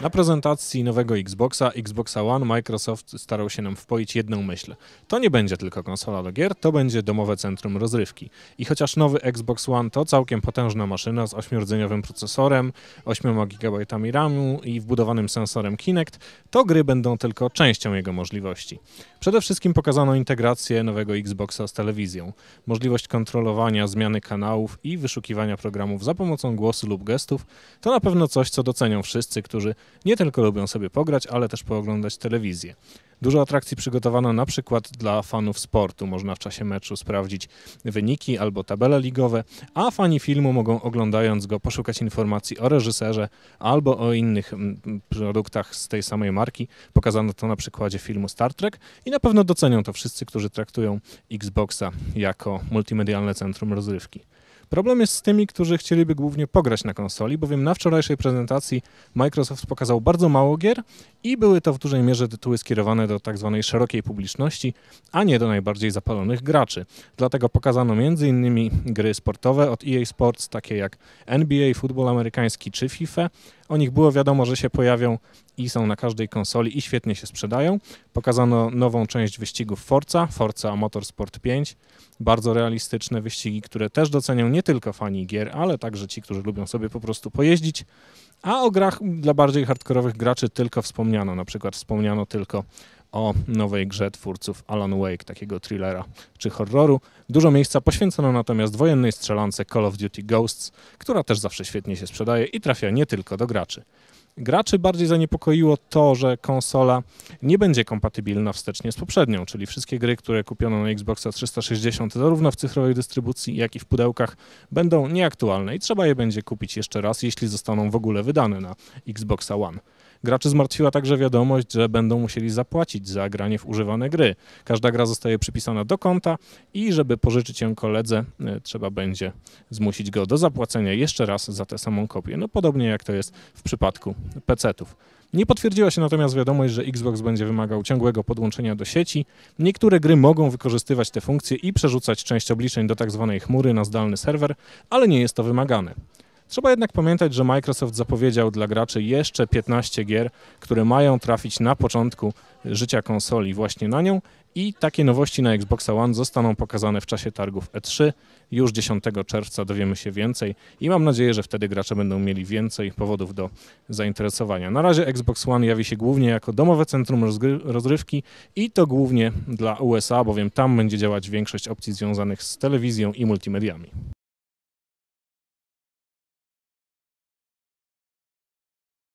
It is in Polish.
Na prezentacji nowego Xboxa, Xboxa One, Microsoft starał się nam wpoić jedną myśl. To nie będzie tylko konsola do gier, to będzie domowe centrum rozrywki. I chociaż nowy Xbox One to całkiem potężna maszyna z 8-rdzeniowym procesorem, 8 GB RAMu i wbudowanym sensorem Kinect, to gry będą tylko częścią jego możliwości. Przede wszystkim pokazano integrację nowego Xboxa z telewizją, możliwość kontrolowania zmiany kanałów i wyszukiwania programów za pomocą głosu lub gestów, to na pewno coś, co docenią wszyscy, którzy nie tylko lubią sobie pograć, ale też pooglądać telewizję. Dużo atrakcji przygotowano na przykład dla fanów sportu. Można w czasie meczu sprawdzić wyniki albo tabele ligowe, a fani filmu mogą oglądając go poszukać informacji o reżyserze albo o innych mm, produktach z tej samej marki. Pokazano to na przykładzie filmu Star Trek i na pewno docenią to wszyscy, którzy traktują Xboxa jako multimedialne centrum rozrywki. Problem jest z tymi, którzy chcieliby głównie pograć na konsoli, bowiem na wczorajszej prezentacji Microsoft pokazał bardzo mało gier i były to w dużej mierze tytuły skierowane do tzw. Tak szerokiej publiczności, a nie do najbardziej zapalonych graczy. Dlatego pokazano m.in. gry sportowe od EA Sports, takie jak NBA, futbol amerykański czy FIFA, o nich było wiadomo, że się pojawią i są na każdej konsoli i świetnie się sprzedają. Pokazano nową część wyścigów Forza, Forza Motorsport 5. Bardzo realistyczne wyścigi, które też docenią nie tylko fani gier, ale także ci, którzy lubią sobie po prostu pojeździć. A o grach dla bardziej hardkorowych graczy tylko wspomniano. Na przykład wspomniano tylko o nowej grze twórców Alan Wake, takiego thrillera czy horroru. Dużo miejsca poświęcono natomiast wojennej strzelance Call of Duty Ghosts, która też zawsze świetnie się sprzedaje i trafia nie tylko do graczy. Graczy bardziej zaniepokoiło to, że konsola nie będzie kompatybilna wstecznie z poprzednią, czyli wszystkie gry, które kupiono na Xboxa 360 zarówno w cyfrowej dystrybucji, jak i w pudełkach będą nieaktualne i trzeba je będzie kupić jeszcze raz, jeśli zostaną w ogóle wydane na Xboxa One. Graczy zmartwiła także wiadomość, że będą musieli zapłacić za granie w używane gry. Każda gra zostaje przypisana do konta i żeby pożyczyć ją koledze, e, trzeba będzie zmusić go do zapłacenia jeszcze raz za tę samą kopię. No podobnie jak to jest w przypadku PC-ów. Nie potwierdziła się natomiast wiadomość, że Xbox będzie wymagał ciągłego podłączenia do sieci. Niektóre gry mogą wykorzystywać te funkcje i przerzucać część obliczeń do tzw. Tak chmury na zdalny serwer, ale nie jest to wymagane. Trzeba jednak pamiętać, że Microsoft zapowiedział dla graczy jeszcze 15 gier, które mają trafić na początku życia konsoli właśnie na nią i takie nowości na Xbox One zostaną pokazane w czasie targów E3. Już 10 czerwca dowiemy się więcej i mam nadzieję, że wtedy gracze będą mieli więcej powodów do zainteresowania. Na razie Xbox One jawi się głównie jako domowe centrum rozrywki i to głównie dla USA, bowiem tam będzie działać większość opcji związanych z telewizją i multimediami.